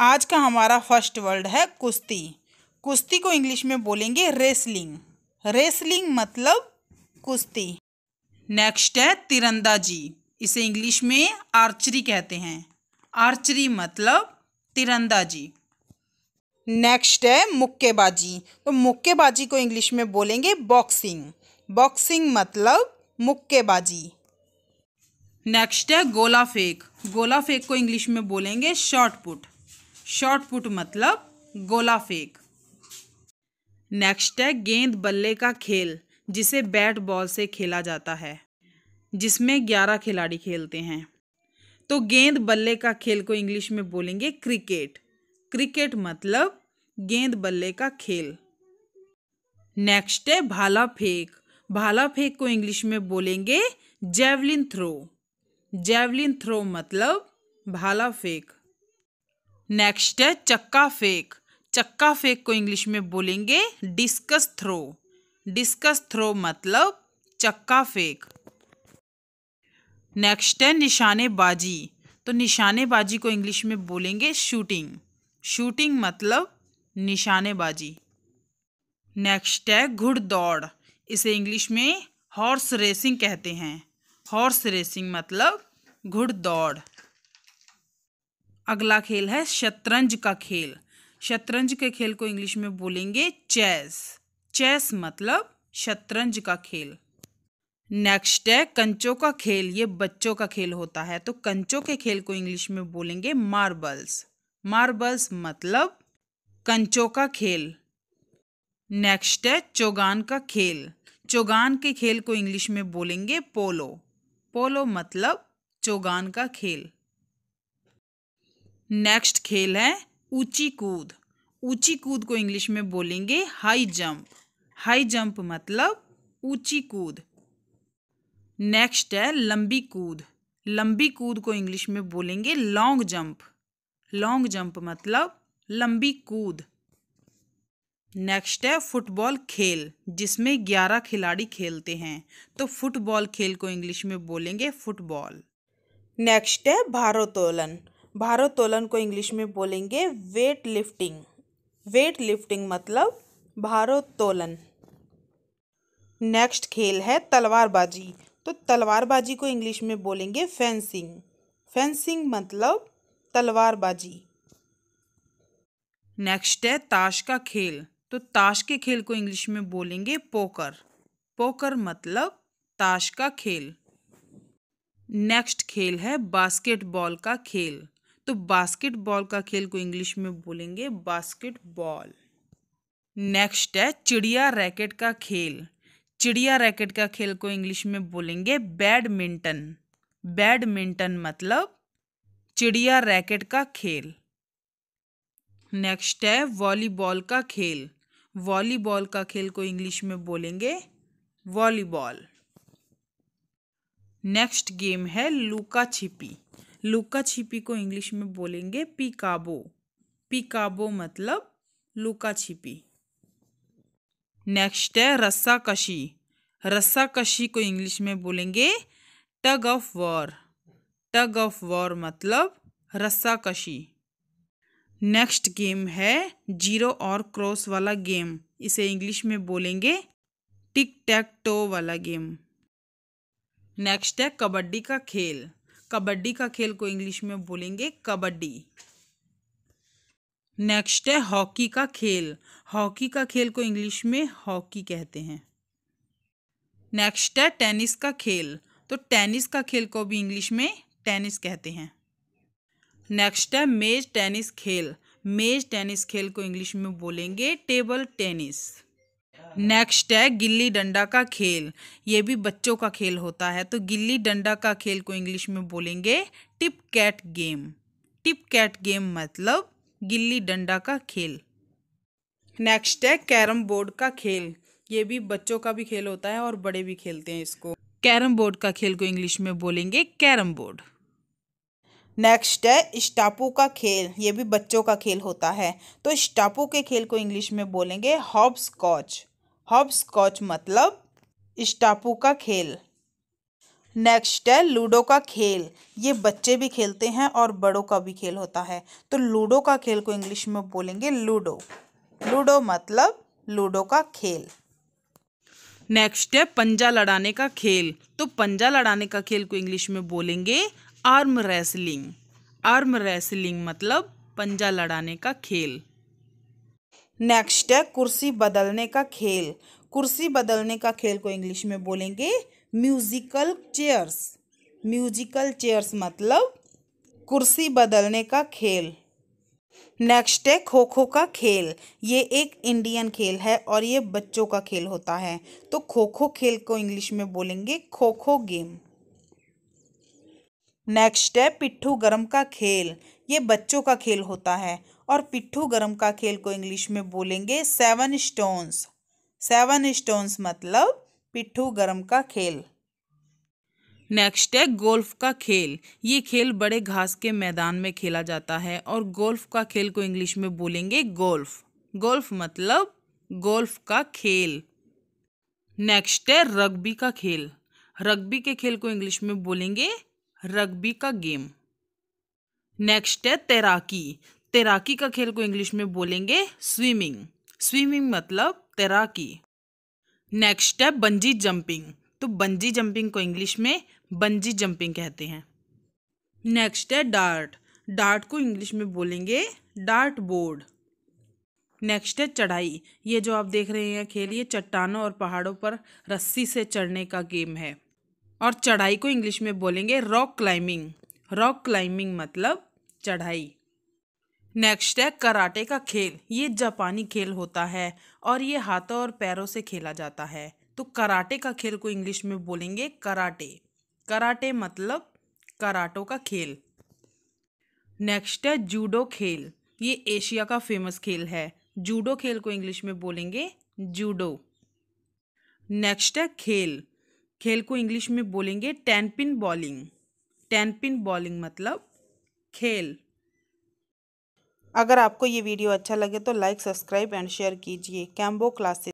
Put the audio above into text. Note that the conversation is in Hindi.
आज का हमारा फर्स्ट वर्ड है कुश्ती कुश्ती को इंग्लिश में बोलेंगे रेसलिंग रेसलिंग मतलब कुश्ती नेक्स्ट है तिरंदाजी इसे इंग्लिश में आर्चरी कहते हैं आर्चरी मतलब तिरंदाजी नेक्स्ट है मुक्केबाजी तो मुक्केबाजी को इंग्लिश में बोलेंगे बॉक्सिंग बॉक्सिंग मतलब मुक्केबाजी नेक्स्ट है गोला फेंक गोला फेंक को इंग्लिश में बोलेंगे शॉर्ट पुट शॉर्ट पुट मतलब गोला फेंक नेक्स्ट है गेंद बल्ले का खेल जिसे बैट बॉल से खेला जाता है जिसमें ग्यारह खिलाड़ी खेलते हैं तो गेंद बल्ले का खेल को इंग्लिश में बोलेंगे क्रिकेट क्रिकेट मतलब गेंद बल्ले का खेल नेक्स्ट है भाला फेंक भाला फेंक को इंग्लिश में बोलेंगे जेवलिन थ्रो जेवलिन थ्रो मतलब भाला फेंक नेक्स्ट है चक्का फेंक चक्का फेंक को इंग्लिश में बोलेंगे डिस्कस थ्रो डिस्कस थ्रो मतलब चक्का फेंक नेक्स्ट है निशानेबाजी तो निशानेबाजी को इंग्लिश में बोलेंगे शूटिंग शूटिंग मतलब निशानेबाजी नेक्स्ट है घुड़दौड़ इसे इंग्लिश में हॉर्स रेसिंग कहते हैं हॉर्स रेसिंग मतलब घुड़दौड़ अगला खेल है शतरंज का खेल शतरंज के खेल को इंग्लिश में बोलेंगे चेस चेस मतलब शतरंज का खेल नेक्स्ट है कंचों का खेल ये बच्चों का खेल होता है तो कंचों के खेल को इंग्लिश में बोलेंगे मार्बल्स मार्बल्स मतलब कंचों का खेल नेक्स्ट है चौगान का खेल चौगान के खेल को इंग्लिश में बोलेंगे पोलो पोलो मतलब चौगान का खेल नेक्स्ट खेल है ऊंची कूद ऊंची कूद को इंग्लिश में बोलेंगे हाई जंप हाई जंप मतलब ऊंची कूद नेक्स्ट है लंबी कूद लंबी कूद को इंग्लिश में बोलेंगे लॉन्ग जंप लॉन्ग जंप मतलब लंबी कूद नेक्स्ट है फुटबॉल खेल जिसमें ग्यारह खिलाड़ी खेलते हैं तो फुटबॉल खेल को इंग्लिश में बोलेंगे फुटबॉल नेक्स्ट है भारोत्तोलन भारोत्तोलन को इंग्लिश में बोलेंगे वेट लिफ्टिंग वेट लिफ्टिंग मतलब भारोत्तोलन नेक्स्ट खेल है तलवारबाजी तो तलवारबाजी को इंग्लिश में बोलेंगे फेंसिंग फेंसिंग मतलब तलवारबाजी नेक्स्ट है ताश का खेल तो ताश के खेल को इंग्लिश में बोलेंगे पोकर पोकर मतलब ताश का खेल नेक्स्ट खेल है बास्केटबॉल का खेल तो बास्केटबॉल का खेल को इंग्लिश में बोलेंगे बास्केटबॉल नेक्स्ट है चिड़िया रैकेट का खेल चिड़िया रैकेट का खेल को इंग्लिश में बोलेंगे बैडमिंटन बैडमिंटन मतलब चिड़िया रैकेट का खेल नेक्स्ट है वॉलीबॉल का खेल वॉलीबॉल का खेल को इंग्लिश में बोलेंगे वॉलीबॉल नेक्स्ट गेम है लुका छिपी लुका छिपी को इंग्लिश में बोलेंगे पिकाबो पिकाबो मतलब लुका छिपी नेक्स्ट है रस्सा कशी रस्सा कशी को इंग्लिश में बोलेंगे tug of war tug of war मतलब रस्सा कशी नेक्स्ट गेम है जीरो और क्रॉस वाला गेम इसे इंग्लिश में बोलेंगे टिक टैक टो वाला गेम नेक्स्ट है कबड्डी का खेल कबड्डी का खेल को इंग्लिश में बोलेंगे कबड्डी नेक्स्ट है हॉकी का खेल हॉकी का खेल को इंग्लिश में हॉकी कहते हैं नेक्स्ट है टेनिस का खेल तो टेनिस का खेल को भी इंग्लिश में टेनिस कहते हैं नेक्स्ट है मेज टेनिस खेल मेज टेनिस खेल को इंग्लिश में बोलेंगे टेबल टेनिस नेक्स्ट है गिल्ली डंडा का खेल ये भी बच्चों का खेल होता है तो गिल्ली डंडा का खेल को इंग्लिश में बोलेंगे tip cat game tip cat game मतलब गिल्ली डंडा का खेल नेक्स्ट है कैरम बोर्ड का खेल ये भी बच्चों का भी खेल होता है और बड़े भी खेलते हैं इसको कैरम बोर्ड का खेल को इंग्लिश में बोलेंगे कैरम बोर्ड नेक्स्ट है स्टापू का खेल ये भी बच्चों का खेल होता है तो स्टापू के खेल को इंग्लिश में बोलेंगे हॉब्स कॉच हॉब स्कॉच मतलब स्टापू का खेल नेक्स्ट है लूडो का खेल ये बच्चे भी खेलते हैं और बड़ों का भी खेल होता है तो लूडो का खेल को इंग्लिश में बोलेंगे लूडो लूडो मतलब लूडो का खेल नेक्स्ट है पंजा लड़ाने का खेल तो पंजा लड़ाने का खेल को इंग्लिश में बोलेंगे आर्म रेसलिंग आर्म रेसलिंग मतलब पंजा लड़ाने का खेल नेक्स्ट है कुर्सी बदलने का खेल कुर्सी बदलने का खेल को इंग्लिश में बोलेंगे म्यूजिकल चेयर्स म्यूजिकल चेयर्स मतलब कुर्सी बदलने का खेल नेक्स्ट है खो खो का खेल ये एक इंडियन खेल है और ये बच्चों का खेल होता है तो खो खो खेल को इंग्लिश में बोलेंगे खो खो गेम नेक्स्ट है पिट्ठू गरम का खेल ये बच्चों का खेल होता है और पिट्ठू गरम का खेल को इंग्लिश में बोलेंगे सेवन स्टोन्स सेवन स्टोन्स मतलब पिट्ठू गरम का खेल नेक्स्ट है गोल्फ का खेल ये खेल बड़े घास के मैदान में खेला जाता है और गोल्फ का खेल को इंग्लिश में बोलेंगे गोल्फ गोल्फ मतलब गोल्फ का खेल नेक्स्ट है रग्बी का खेल रग्बी के खेल को इंग्लिश में बोलेंगे रग्बी का गेम नेक्स्ट है तैराकी तैराकी का खेल को इंग्लिश में बोलेंगे स्विमिंग स्विमिंग मतलब तैराकी नेक्स्ट है बंजी जंपिंग तो बंजी जंपिंग को इंग्लिश में बंजी जंपिंग कहते हैं नेक्स्ट है डार्ट डार्ट को इंग्लिश में बोलेंगे डार्ट बोर्ड नेक्स्ट है चढ़ाई ये जो आप देख रहे हैं खेल ये चट्टानों और पहाड़ों पर रस्सी से चढ़ने का गेम है और चढ़ाई को इंग्लिश में बोलेंगे रॉक क्लाइंबिंग रॉक क्लाइंबिंग मतलब चढ़ाई नेक्स्ट है कराटे का खेल ये जापानी खेल होता है और ये हाथों और पैरों से खेला जाता है तो कराटे का खेल को इंग्लिश में बोलेंगे कराटे कराटे मतलब कराटों का खेल नेक्स्ट है जूडो खेल ये एशिया का फेमस खेल है जूडो खेल को इंग्लिश में बोलेंगे जूडो नेक्स्ट है खेल खेल को इंग्लिश में बोलेंगे पिन बॉलिंग पिन बॉलिंग मतलब खेल अगर आपको ये वीडियो अच्छा लगे तो लाइक सब्सक्राइब एंड शेयर कीजिए कैम्बो क्लासेस